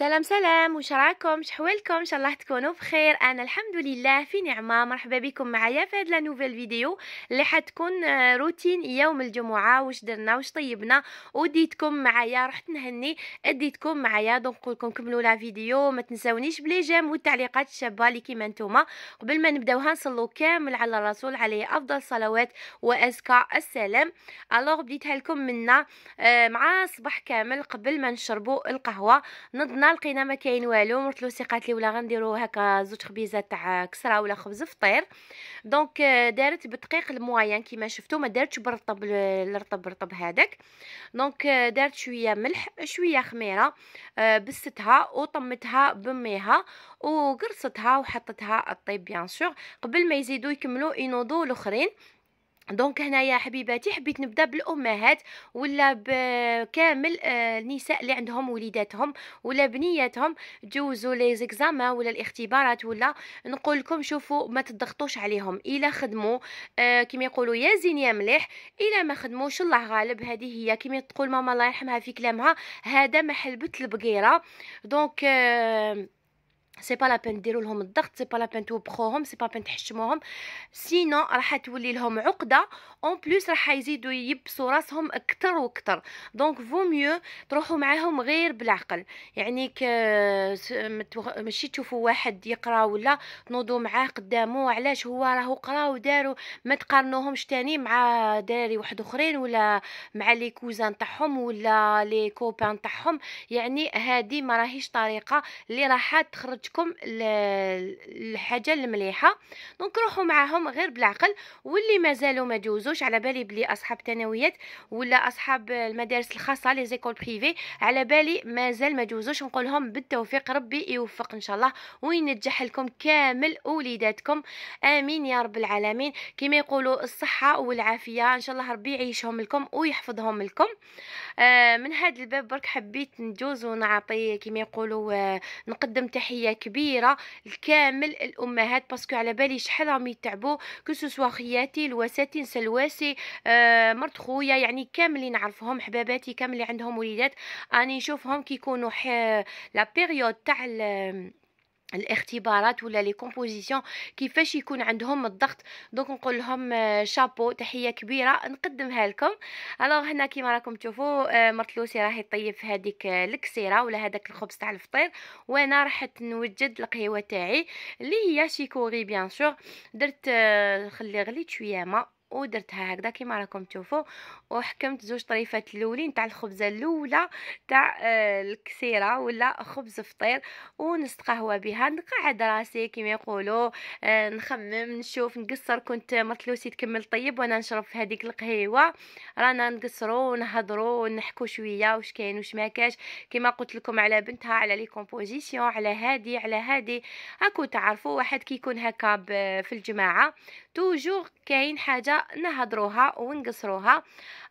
سلام سلام وش راكم شحوالكم ان شاء الله تكونوا بخير انا الحمد لله في نعمه مرحبا بكم معايا في هاد لا نوفيل فيديو اللي حتكون آه، روتين يوم الجمعه واش درنا واش طيبنا وديتكم معايا رحت نهني اديتكم معايا دونك نقول لكم كملوا لا فيديو ما تنساونيش بلي جيم والتعليقات الشابه اللي كيما نتوما قبل ما نبداوها نصلو كامل على الرسول عليه افضل صلوات وازكى السلام الوغ بديتها لكم منا آه، مع صباح كامل قبل ما نشربوا القهوه نضنا لقينا ما كاين والو مرت قالت لي ولا غنديرو هكا زوج خبيزات تاع كسره ولا خبز فطير دونك euh, دارت بدقيق الموايان كيما شفتو ما دارتش بالرطب الرطب الرطب هذاك دونك euh, دارت شويه ملح شويه خميره euh, بستها وطمتها بميها وقرصتها وحطتها الطيب بيان سور قبل ما يزيدوا يكملو ينوضو الاخرين دونك هنايا حبيباتي حبيت نبدا بالامهات ولا بكامل آه، النساء اللي عندهم وليداتهم ولا بنياتهم تجوزوا لي زيكزاما ولا الاختبارات ولا نقول لكم شوفوا ما تضغطوش عليهم الا خدموا آه، كيما يقولوا يا زين يا مليح الا ما خدموش الله غالب هذه هي كيما تقول ماما الله يرحمها في كلامها هذا محل بت البقيره دونك آه، سي با لا بين ديروا لهم الضغط سي با لا بين توبخوهم سي با بين تحشموهم سينو راح تولي لهم عقده اون بلوس راح يزيدوا يبسوا راسهم اكثر واكثر دونك فو ميو تروحوا معاهم غير بالعقل يعني ك ماشي تشوفوا واحد يقرا ولا تنوضوا معاه قدامه علاش هو راهو قرا ودارو ما تقارنوهمش تاني مع داري واحد اخرين ولا مع لي كوزان تاعهم ولا لي كوبان تاعهم يعني هذه ما راهيش طريقه اللي راح تخرج عجبتكم الحاجه المليحه دونك روحوا معاهم غير بالعقل واللي مازالوا ما دوزوش على بالي بلي اصحاب الثانويات ولا اصحاب المدارس الخاصه لي زيكول بريفي على بالي مازال ما دوزوش نقول لهم بالتوفيق ربي يوفق ان شاء الله وينجح لكم كامل وليداتكم امين يا رب العالمين كما يقولوا الصحه والعافيه ان شاء الله ربي يعيشهم لكم ويحفظهم لكم آه، من هذا الباب برك حبيت ندوز ونعطي كما يقولوا آه، نقدم تحيه كبيره الكامل الامهات باسكو على بالي شحال راهم يتعبوا كو سوا خياتي الوساتي سلواسي آه مرت خويا يعني كامل نعرفهم حباباتي كامل عندهم وليدات اني نشوفهم كيكونوا لا بيريود تاع الاختبارات ولا لي كومبوزيسيون كيفاش يكون عندهم الضغط دونك نقول لهم شابو آه، تحيه كبيره نقدمها لكم الوغ هنا كيما راكم تشوفوا آه، مرتلوسي راهي طيب في هذيك آه، الكسيره ولا هذاك الخبز تاع الفطير وانا رحت نوجد القهوه تاعي اللي هي شيكوري بيان سور درت خلي غليت شويه ماء ودرتها هكذا كما راكم تشوفوا وحكمت زوج طريفات الاولين تاع الخبزه الاولى تاع آه، الكسيره ولا خبز فطير ونستقهوى بها نقعد راسي كما يقولوا آه، نخمم نشوف نقصر كنت مطلوسي تكمل طيب وانا نشرب في هذيك القهيوه رانا نقصروا ونهضروا ونحكوا شويه واش كاين واش ما كاش كما قلت لكم على بنتها على لي كومبوزيسيون على هادي على هادي هاكو تعرفوا واحد كيكون هكا في الجماعه توجور كاين حاجه نهضروها ونقصروها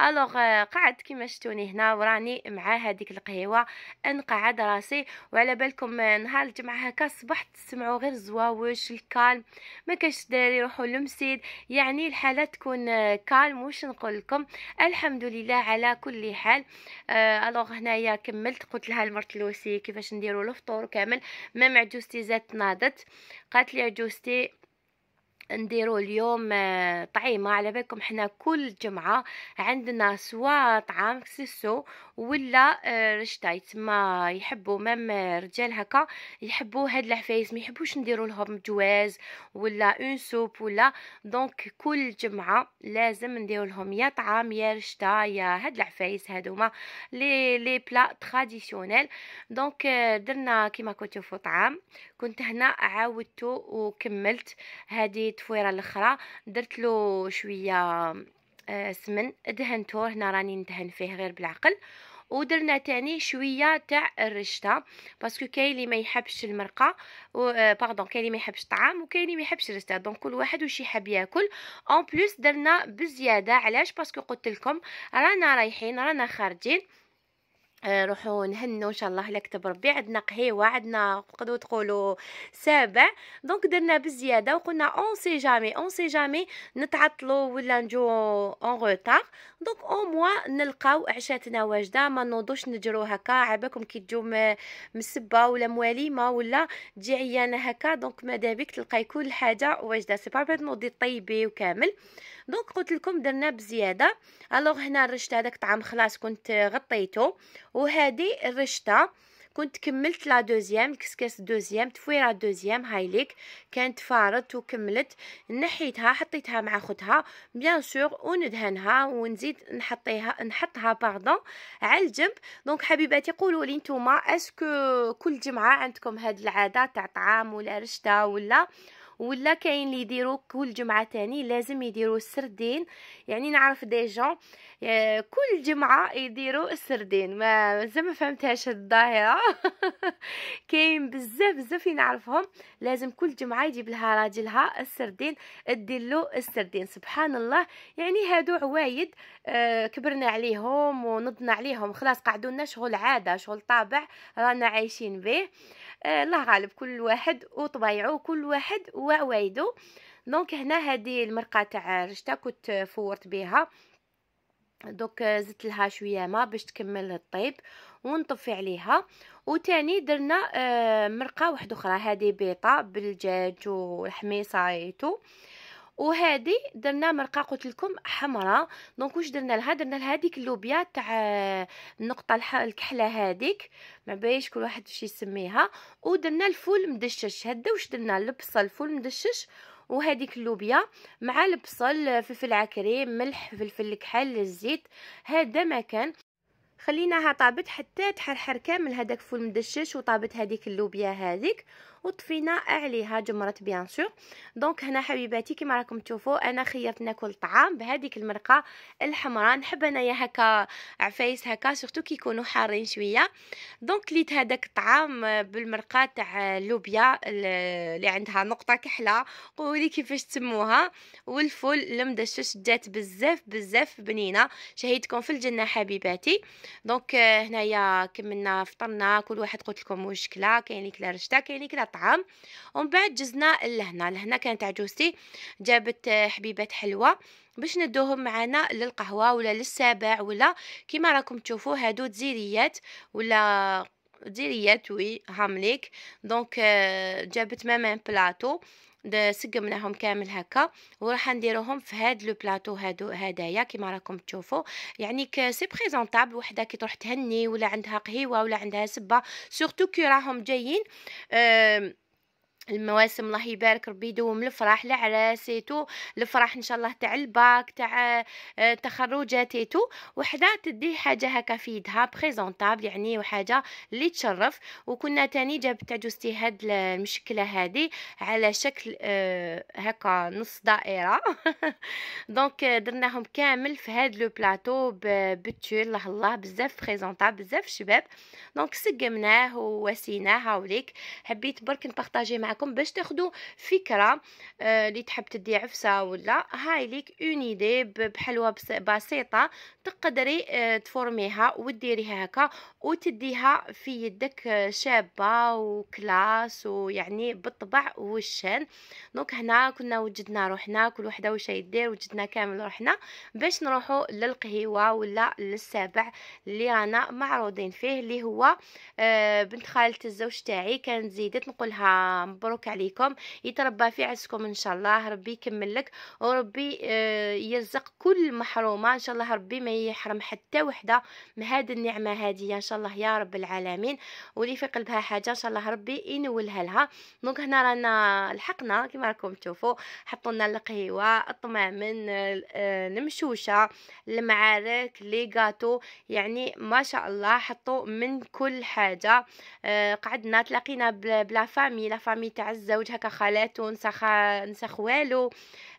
الوغ قعدت كما شفتوني هنا وراني مع هذيك القهيوه انقعد راسي وعلى بالكم نهار الجمعه هكا صبحت تسمعوا غير الزواوش الكالم ما كاش داري روحوا لمسيد يعني الحاله تكون كالم واش نقول لكم الحمد لله على كل حال آه، الوغ هنايا كملت قلت لها لمرت لوسي كيفاش نديروا الفطور كامل ما معجوزتي زادت ناضت قالت لي عجوزتي نديرو اليوم آه، طعيمه على بالكم حنا كل جمعه عندنا سوا طعام سيسو ولا آه، رشتاي تما يحبو مام آه، رجال هكا يحبو هاد العفايس ما يحبوش نديرو لهم جواز ولا اون سوب ولا دونك كل جمعه لازم نديرو لهم يا طعام يا رشتا يا هاد العفايس هادوما لي لي بلا تراديسيونيل دونك درنا كيما كنتو طعام كنت هنا عاودتو وكملت هادي التفويره الاخرى درت له شويه آه، سمن دهنته هنا راني ندهن فيه غير بالعقل ودرنا تاني شويه تاع الرشته باسكو كاين اللي ما يحبش المرقه و... باردون آه، كاين اللي ما يحبش الطعام وكاين اللي ما يحبش الرشته دونك كل واحد واش يحب ياكل اون بليس درنا بزياده علاش باسكو قلت لكم رانا رايحين رانا خارجين آه، روحوا نهنوا ان شاء الله على كتب ربي عندنا قهيوه عندنا تقدروا تقولوا سابع دونك درنا بالزياده وقلنا اون سي جامي اون سي جامي نتعطلوا ولا نجو اون روتار دونك او موا نلقاو عشاتنا واجده ما نوضوش نجرو هكا عباكم كي تجو مسبه ولا مواليمه ولا تجي عيانه هكا دونك مادابيك تلقاي كل حاجه واجده سي با نوضي طيبي وكامل دونك قلت لكم درنا بزياده الوغ هنا الرشت هذاك طعم خلاص كنت غطيته وهذه الرشته كنت كملت لا دوزيام الكسكاس دوزيام تفويره دوزيام هايليك كانت فارت وكملت نحيتها حطيتها مع خوتها بيان سور وندهنها ونزيد نحطيها نحطها باردون على الجنب دونك حبيباتي قولوا لي نتوما اسكو كل جمعه عندكم هاد العاده تاع طعام ولا رشته ولا ولا كاين اللي يديروا كل جمعه تاني لازم يديروا السردين يعني نعرف جون آه، كل جمعه يديروا السردين ما مازال فهمتهاش الظاهره كاين بزاف بزاف نعرفهم لازم كل جمعه يجيب لها راجلها السردين دير له السردين سبحان الله يعني هادو عوايد آه، كبرنا عليهم ونضنا عليهم خلاص قعدوا لنا شغل عاده شغل طابع رانا عايشين به آه، الله غالب كل واحد وطبيعه كل واحد و وعوايدو دونك هنا هذه المرقه تاع رشته كنت فورت بها دوك زدت لها شويه ما باش تكمل الطيب ونطفي عليها وتاني درنا آه، مرقه واحده اخرى هذه بيطه بالدجاج والحميصه ايتو وهذه درنا مرقه قلت لكم حمراء دونك واش درنا لها درنا لها هذيك اللوبيا تاع آه، النقطه الكحله هذيك ما بايش كل واحد واش يسميها ودرنا الفول مدشش هذا واش درنا البصل فول مدشش وهذيك اللوبيا مع البصل فلفل عكري ملح فلفل كحل الزيت هذا ما كان خليناها طابت حتى تحرحر كامل هذاك فول مدشش وطابت هذيك اللوبيا هذيك وطفينا عليها جمرت بيان سور دونك هنا حبيباتي كما راكم تشوفوا انا خيرت ناكل الطعام بهذيك المرقه الحمراء نحب انايا هكا عفايس هكا سورتو كي يكونوا حارين شويه دونك ليت هذاك الطعام بالمرقه تاع اللوبيا اللي عندها نقطه كحله قولي كيفاش تسموها والفول المدشش جات بزاف بزاف بنينه شهيتكم في الجنه حبيباتي دونك آه، هنايا كملنا فطرنا كل واحد قلت لكم واش كلا كاين اللي كلا رشتا كاين اللي كلا طعام ومن بعد جزنا لهنا لهنا كانت عجوزتي جابت آه، حبيبات حلوى باش ندوهم معنا للقهوه ولا للسابع ولا كيما راكم تشوفوا هادو تزيريات ولا تزيريات وي هامليك دونك آه، جابت ماما بلاطو سقمناهم كامل هكا وراح نديروهم في هاد لو بلاطو هادو هدايا كيما راكم تشوفوا يعني ك سي بريزونطابل وحده كي تروح تهني ولا عندها قهيوه ولا عندها سبه سورتو كي راهم جايين أه المواسم الله يبارك ربي يدوم الفرح العراس ايتو الفرح ان شاء الله تاع الباك تاع التخرجات آه، ايتو وحده تدي حاجه هكا في يدها بريزونطابل يعني وحاجه اللي تشرف وكنا تاني جابت عجوزتي هاد المشكله هادي على شكل آه، هكا نص دائره دونك آه، درناهم كامل في هاد لو بلاطو بالتول الله الله بزاف بريزونطابل بزاف شباب دونك سقمناه وسيناه هاوليك حبيت برك نبارطاجي معاكم معاكم باش تاخذوا فكره آه، اللي تحب تدي عفسه ولا هاي ليك اون ايدي بحلوه بسيطه تقدري آه، تفورميها وديريها هكا وتديها في يدك آه، شابه وكلاس ويعني بالطبع والشان دونك هنا كنا وجدنا روحنا كل وحده واش يدير وجدنا كامل روحنا باش نروحوا للقهيوه ولا للسابع اللي رانا معروضين فيه اللي هو بنت خالة الزوج تاعي كانت زيدت نقولها مبروك عليكم يتربى في عزكم ان شاء الله ربي يكمل لك وربي آه، يرزق كل محرومه ان شاء الله ربي ما يحرم حتى وحده من هذه النعمه هذه ان شاء الله يا رب العالمين واللي في قلبها حاجه ان شاء الله ربي ينولها لها دونك هنا رانا لحقنا كما راكم تشوفوا حطوا لنا القهيوه الطمامن آه، المشوشه المعارك لي غاتو يعني ما شاء الله حطوا من كل حاجه آه، قعدنا تلاقينا بلا فامي لا فامي الزوج هكا خالاتو نسخ نسخ والو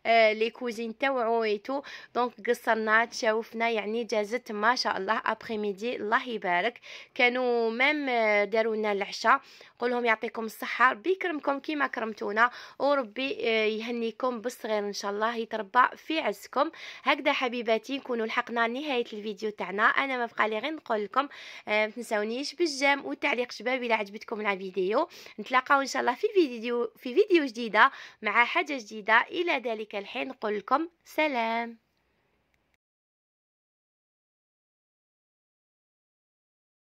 آه، لي كوزين تاوعو ايتو دونك قصرنا تشاوفنا يعني جازت ما شاء الله ابري ميدي الله يبارك كانوا مام آه، داروا لنا العشاء نقول لهم يعطيكم الصحه ربي يكرمكم كيما كرمتونا وربي آه، يهنيكم بالصغير ان شاء الله يتربى في عزكم هكذا حبيباتي نكونوا لحقنا نهايه الفيديو تاعنا انا ما بقى لي غير نقول لكم ما تنساونيش بالجام والتعليق شباب الى عجبتكم الفيديو نتلاقاو ان شاء الله في فيديو في فيديو جديده مع حاجه جديده الى ذلك الحين نقول لكم سلام